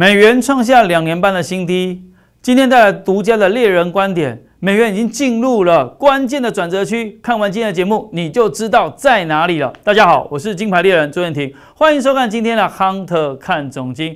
美元创下两年半的新低。今天带来独家的猎人观点，美元已经进入了关键的转折区。看完今天的节目，你就知道在哪里了。大家好，我是金牌猎人朱彦廷，欢迎收看今天的《Hunter 看总经》。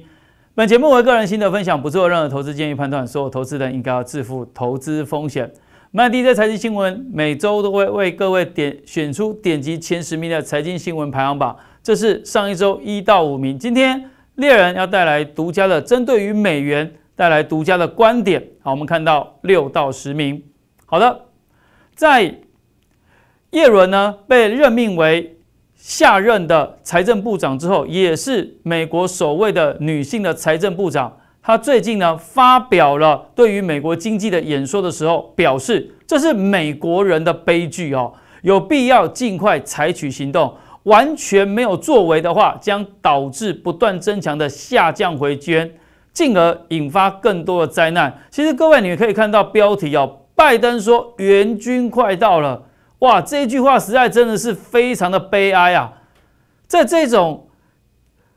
本节目为个人心得分享，不做任何投资建议判断。所有投资人应该要自负投资风险。麦迪在财经新闻每周都会为各位点选出点击前十名的财经新闻排行榜，这是上一周一到五名，今天。猎人要带来独家的，针对于美元带来独家的观点。好，我们看到六到十名。好的，在叶伦呢被任命为下任的财政部长之后，也是美国首位的女性的财政部长。她最近呢发表了对于美国经济的演说的时候，表示这是美国人的悲剧哦，有必要尽快采取行动。完全没有作为的话，将导致不断增强的下降回捐，进而引发更多的灾难。其实各位，你们可以看到标题哦，拜登说援军快到了，哇，这一句话实在真的是非常的悲哀啊！在这种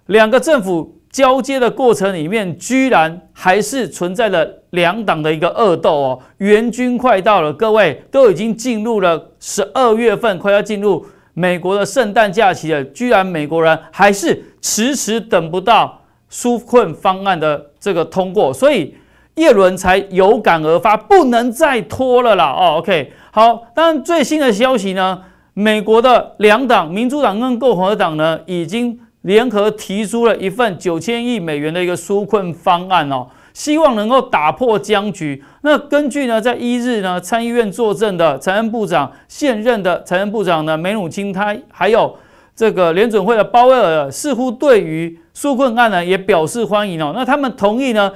两个政府交接的过程里面，居然还是存在了两党的一个恶斗哦。援军快到了，各位都已经进入了十二月份，快要进入。美国的圣诞假期了，居然美国人还是迟迟等不到纾困方案的这个通过，所以叶伦才有感而发，不能再拖了啦！哦，OK，好，当然最新的消息呢，美国的两党，民主党跟共和党呢，已经联合提出了一份九千亿美元的一个纾困方案哦。希望能够打破僵局。那根据呢，在一日呢参议院作证的财政部长现任的财政部长呢梅努钦，他还有这个联准会的鲍威尔，似乎对于纾困案呢也表示欢迎哦。那他们同意呢，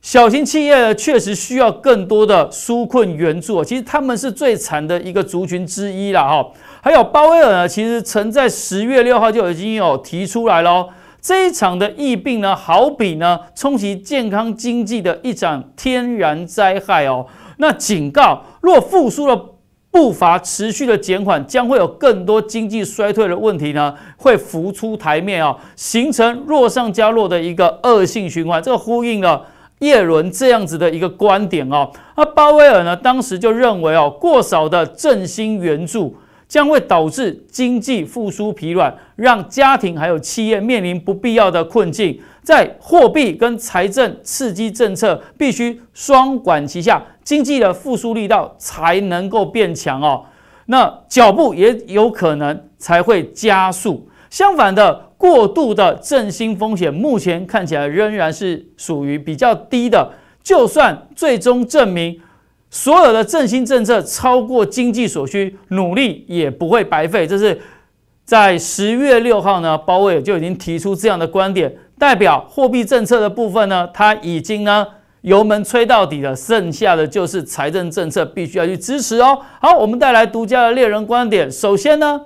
小型企业确实需要更多的纾困援助。其实他们是最惨的一个族群之一了哈。还有鲍威尔呢，其实曾在十月六号就已经有提出来了。这一场的疫病呢，好比呢，冲击健康经济的一场天然灾害哦。那警告，若复苏的步伐持续的减缓，将会有更多经济衰退的问题呢，会浮出台面啊，形成弱上加弱的一个恶性循环。这个呼应了耶伦这样子的一个观点哦。那鲍威尔呢，当时就认为哦，过少的振兴援助将会导致经济复苏疲软。让家庭还有企业面临不必要的困境，在货币跟财政刺激政策必须双管齐下，经济的复苏力道才能够变强哦。那脚步也有可能才会加速。相反的，过度的振兴风险目前看起来仍然是属于比较低的。就算最终证明所有的振兴政策超过经济所需，努力也不会白费。这是。在十月六号呢，鲍威尔就已经提出这样的观点，代表货币政策的部分呢，他已经呢油门吹到底了，剩下的就是财政政策必须要去支持哦。好，我们带来独家的猎人观点。首先呢，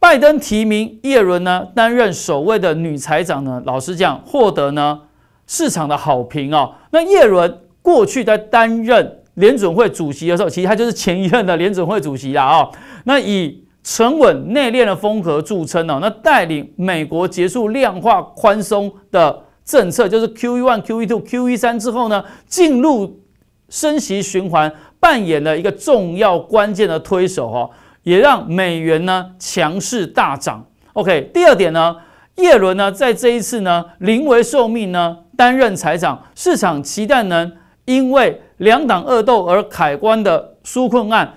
拜登提名耶伦呢担任首位的女财长呢，老实讲获得呢市场的好评哦。那耶伦过去在担任联准会主席的时候，其实他就是前一任的联准会主席啦啊。那以沉稳内敛的风格著称呢，那带领美国结束量化宽松的政策，就是 Q E one、Q E two、Q E 三之后呢，进入升息循环，扮演了一个重要关键的推手哦，也让美元呢强势大涨。OK，第二点呢，耶伦呢在这一次呢临危受命呢担任财长，市场期待能因为两党恶斗而凯关的纾困案。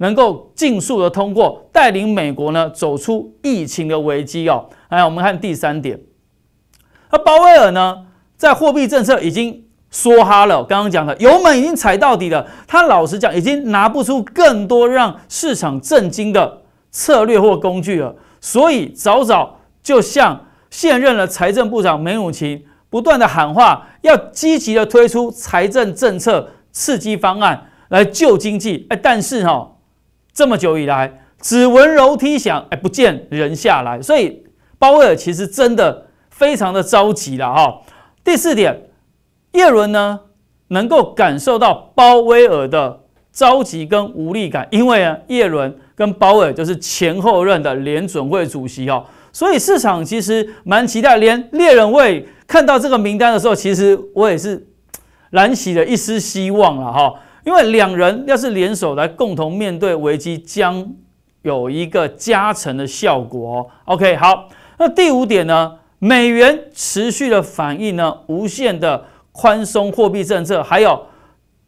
能够尽速的通过带领美国呢走出疫情的危机哦，哎，我们看第三点，那鲍威尔呢在货币政策已经缩哈了，刚刚讲的油门已经踩到底了，他老实讲已经拿不出更多让市场震惊的策略或工具了，所以早早就向现任的财政部长梅努奇不断的喊话，要积极的推出财政政策刺激方案来救经济，哎，但是哈。这么久以来，只闻楼梯响，哎，不见人下来，所以鲍威尔其实真的非常的着急了哈。第四点，叶伦呢能够感受到鲍威尔的着急跟无力感，因为啊，叶伦跟鲍威尔就是前后任的联准会主席哈，所以市场其实蛮期待。连猎人会看到这个名单的时候，其实我也是燃起了一丝希望了哈。因为两人要是联手来共同面对危机，将有一个加成的效果。OK，好，那第五点呢？美元持续的反映呢，无限的宽松货币政策，还有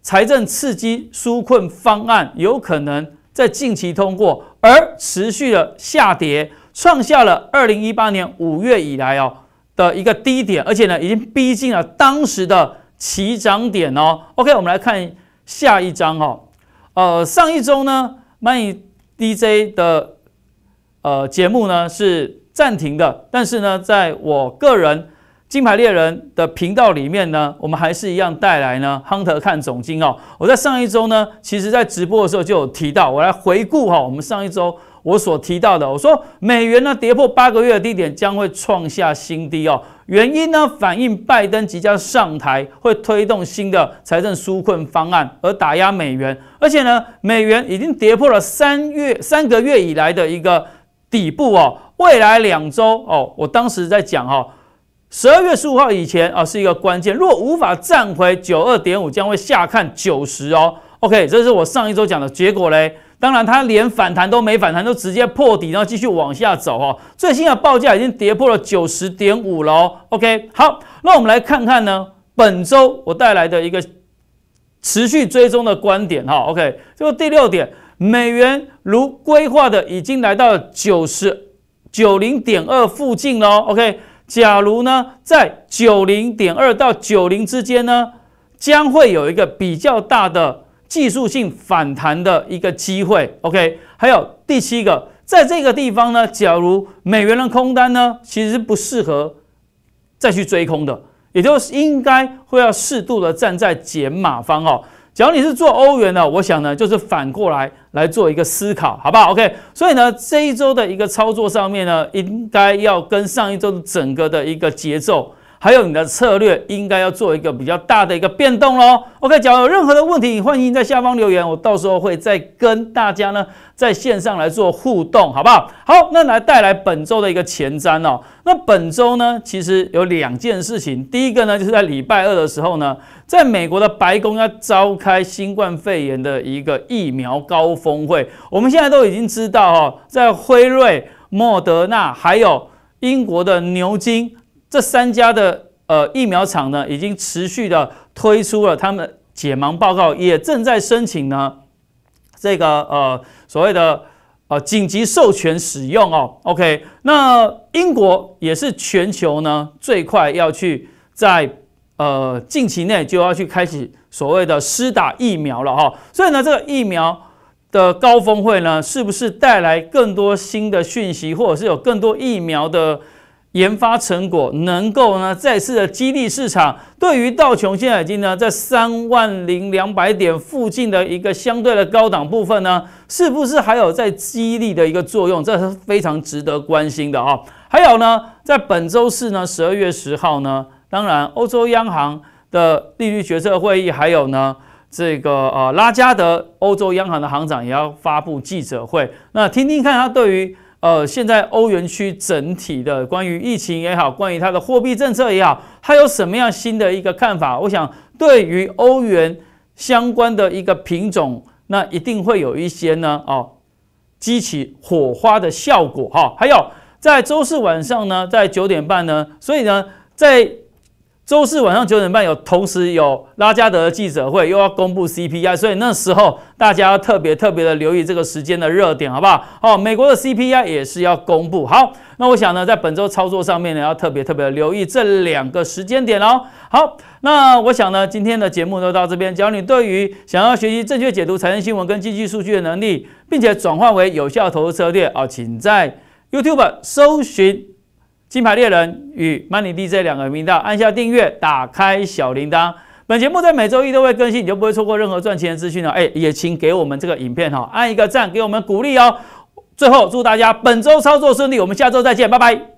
财政刺激纾困方案有可能在近期通过，而持续的下跌，创下了二零一八年五月以来哦的一个低点，而且呢，已经逼近了当时的起涨点哦。OK，我们来看。下一章哈，呃，上一周呢，e y DJ 的呃节目呢是暂停的，但是呢，在我个人金牌猎人的频道里面呢，我们还是一样带来呢，Hunter 看总经哦。我在上一周呢，其实在直播的时候就有提到，我来回顾哈，我们上一周我所提到的，我说美元呢跌破八个月的低点，将会创下新低哦。原因呢，反映拜登即将上台会推动新的财政纾困方案，而打压美元。而且呢，美元已经跌破了三月三个月以来的一个底部哦。未来两周哦，我当时在讲哈，十二月十五号以前啊是一个关键，若无法站回九二点五，将会下看九十哦。OK，这是我上一周讲的结果嘞。当然，它连反弹都没反弹，都直接破底，然后继续往下走哦。最新的报价已经跌破了九十点五了哦。OK，好，那我们来看看呢，本周我带来的一个持续追踪的观点哈。OK，这个第六点，美元如规划的已经来到了九十九零点二附近了哦。OK，假如呢，在九零点二到九零之间呢，将会有一个比较大的。技术性反弹的一个机会，OK，还有第七个，在这个地方呢，假如美元的空单呢，其实不适合再去追空的，也就是应该会要适度的站在减码方哦。假如你是做欧元的，我想呢，就是反过来来做一个思考，好不好？OK，所以呢，这一周的一个操作上面呢，应该要跟上一周的整个的一个节奏。还有你的策略应该要做一个比较大的一个变动喽。OK，只有任何的问题，欢迎在下方留言，我到时候会再跟大家呢在线上来做互动，好不好？好，那来带来本周的一个前瞻哦。那本周呢，其实有两件事情，第一个呢，就是在礼拜二的时候呢，在美国的白宫要召开新冠肺炎的一个疫苗高峰会。我们现在都已经知道哦，在辉瑞、莫德纳，还有英国的牛津。这三家的呃疫苗厂呢，已经持续的推出了他们解盲报告，也正在申请呢这个呃所谓的呃紧急授权使用哦。OK，那英国也是全球呢最快要去在呃近期内就要去开始所谓的施打疫苗了哈。所以呢，这个疫苗的高峰会呢，是不是带来更多新的讯息，或者是有更多疫苗的？研发成果能够呢再次的激励市场，对于道琼现在已经呢在三万零两百点附近的一个相对的高档部分呢，是不是还有在激励的一个作用？这是非常值得关心的啊！还有呢，在本周四呢，十二月十号呢，当然欧洲央行的利率决策会议，还有呢这个呃拉加德欧洲央行的行长也要发布记者会，那听听看他对于。呃，现在欧元区整体的关于疫情也好，关于它的货币政策也好，它有什么样新的一个看法？我想对于欧元相关的一个品种，那一定会有一些呢，哦，激起火花的效果哈。还有在周四晚上呢，在九点半呢，所以呢，在。周四晚上九点半有，同时有拉加德的记者会，又要公布 CPI，所以那时候大家特别特别的留意这个时间的热点，好不好？哦，美国的 CPI 也是要公布。好，那我想呢，在本周操作上面呢，要特别特别的留意这两个时间点哦。好，那我想呢，今天的节目就到这边。只要你对于想要学习正确解读财经新闻跟经济数据的能力，并且转换为有效投资策略，哦，请在 YouTube 搜寻。金牌猎人与曼尼 DJ 两个频道，按下订阅，打开小铃铛。本节目在每周一都会更新，你就不会错过任何赚钱的资讯了。哎，也请给我们这个影片哈按一个赞，给我们鼓励哦。最后，祝大家本周操作顺利，我们下周再见，拜拜。